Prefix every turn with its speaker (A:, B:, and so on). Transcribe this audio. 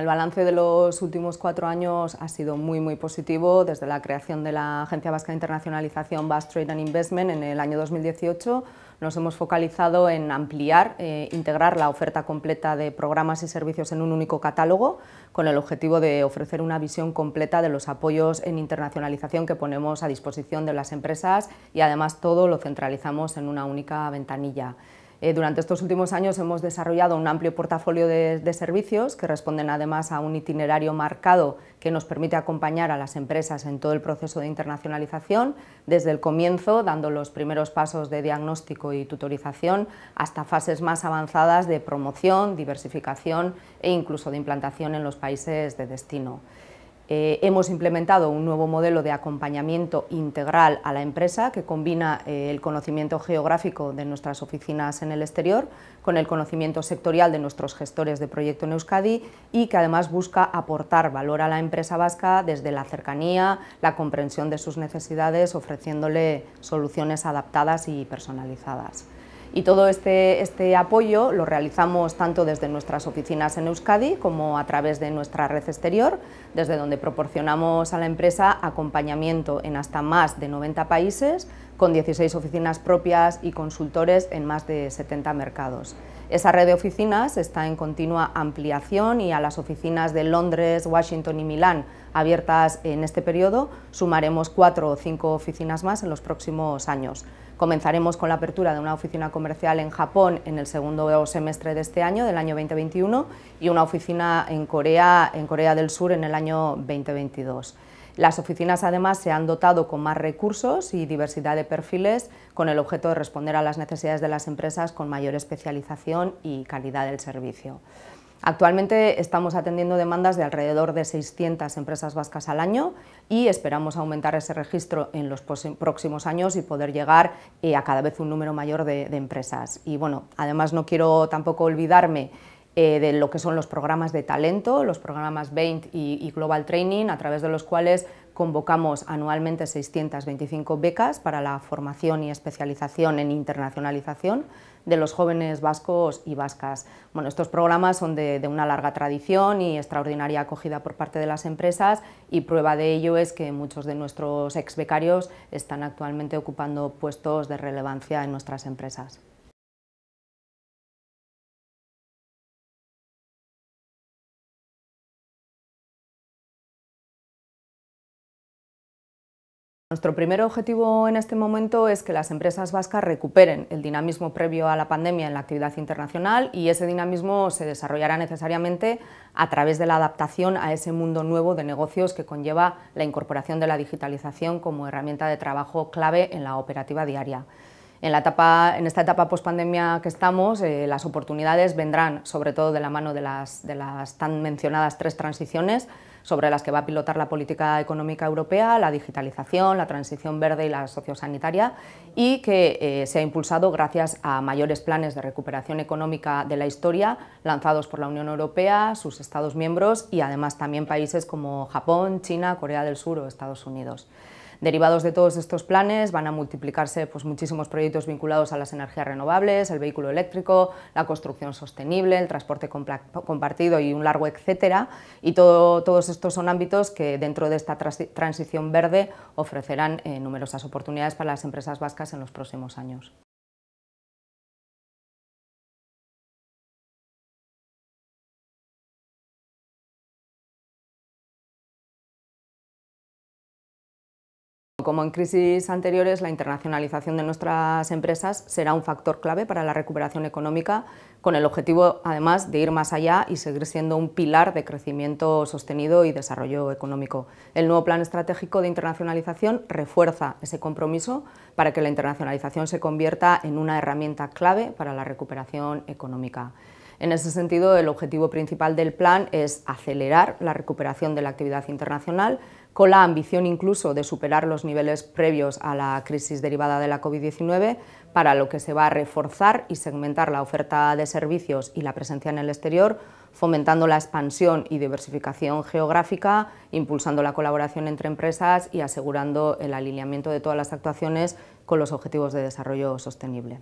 A: El balance de los últimos cuatro años ha sido muy, muy positivo, desde la creación de la Agencia Vasca de Internacionalización Basque Trade and Investment en el año 2018. Nos hemos focalizado en ampliar, eh, integrar la oferta completa de programas y servicios en un único catálogo, con el objetivo de ofrecer una visión completa de los apoyos en internacionalización que ponemos a disposición de las empresas y además todo lo centralizamos en una única ventanilla. Eh, durante estos últimos años hemos desarrollado un amplio portafolio de, servicios que responden además a un itinerario marcado que nos permite acompañar a las empresas en todo el proceso de internacionalización, desde el comienzo, dando los primeros pasos de diagnóstico y tutorización, hasta fases más avanzadas de promoción, diversificación e incluso de implantación en los países de destino. Eh, hemos implementado un nuevo modelo de acompañamiento integral a la empresa que combina eh, el conocimiento geográfico de nuestras oficinas en el exterior con el conocimiento sectorial de nuestros gestores de proyecto en Euskadi y que además busca aportar valor a la empresa vasca desde la cercanía, la comprensión de sus necesidades, ofreciéndole soluciones adaptadas y personalizadas. Y todo este, este, apoyo lo realizamos tanto desde nuestras oficinas en Euskadi como a través de nuestra red exterior, desde donde proporcionamos a la empresa acompañamiento en hasta más de 90 países, con 16 oficinas propias y consultores en más de 70 mercados. Esa red de oficinas está en continua ampliación y a las oficinas de Londres, Washington y Milán abiertas en este periodo sumaremos cuatro o cinco oficinas más en los próximos años. Comenzaremos con la apertura de una oficina comercial en Japón en el segundo semestre de este año, del año 2021, y una oficina en Corea, en Corea del Sur en el año 2022. Las oficinas además se han dotado con más recursos y diversidad de perfiles con el objeto de responder a las necesidades de las empresas con mayor especialización y calidad del servicio. Actualmente estamos atendiendo demandas de alrededor de 600 empresas vascas al año y esperamos aumentar ese registro en los próximos años y poder llegar eh, a cada vez un número mayor de, de empresas. Y bueno, además no quiero tampoco olvidarme eh, de lo que son los programas de talento, los programas BAINT y, Global Training, a través de los cuales convocamos anualmente 625 becas para la formación y especialización en internacionalización de los jóvenes vascos y vascas. estos programas son de, de, una larga tradición y extraordinaria acogida por parte de las empresas y prueba de ello es que muchos de nuestros ex becarios están actualmente ocupando puestos de relevancia en nuestras empresas. Nuestro primer objetivo en este momento es que las empresas vascas recuperen el dinamismo previo a la pandemia en la actividad internacional y ese dinamismo se desarrollará necesariamente a través de la adaptación a ese mundo nuevo de negocios que conlleva la incorporación de la digitalización como herramienta de trabajo clave en la operativa diaria. En, esta etapa post-pandemia que estamos, eh, las oportunidades vendrán sobre todo de la mano de las, tan mencionadas tres transiciones sobre las que va a pilotar la política económica europea, la digitalización, la transición verde y la sociosanitaria, y que eh, se ha impulsado gracias a mayores planes de recuperación económica de la historia lanzados por la Unión Europea, sus Estados miembros y además también países como Japón, China, Corea del Sur o Estados Unidos. Derivados de todos estos planes van a multiplicarse pues, muchísimos proyectos vinculados a las energías renovables, el vehículo eléctrico, la construcción sostenible, el transporte compartido y un largo etcétera. Y todos estos son ámbitos que dentro de esta transición verde ofrecerán eh, numerosas oportunidades para las empresas vascas en los próximos años. Como en crisis anteriores, la internacionalización de nuestras empresas será un factor clave para la recuperación económica, con el objetivo, además, de ir más allá y seguir siendo un pilar de crecimiento sostenido y desarrollo económico. El nuevo Plan Estratégico de Internacionalización refuerza ese compromiso para que la internacionalización se convierta en una herramienta clave para la recuperación económica. En ese sentido, el objetivo principal del plan es acelerar la recuperación de la actividad internacional, con la ambición incluso de superar los niveles previos a la crisis derivada de la COVID-19, para lo que se va a reforzar y segmentar la oferta de servicios y la presencia en el exterior, fomentando la expansión y diversificación geográfica, impulsando la colaboración entre empresas y asegurando el alineamiento de todas las actuaciones con los objetivos de desarrollo sostenible.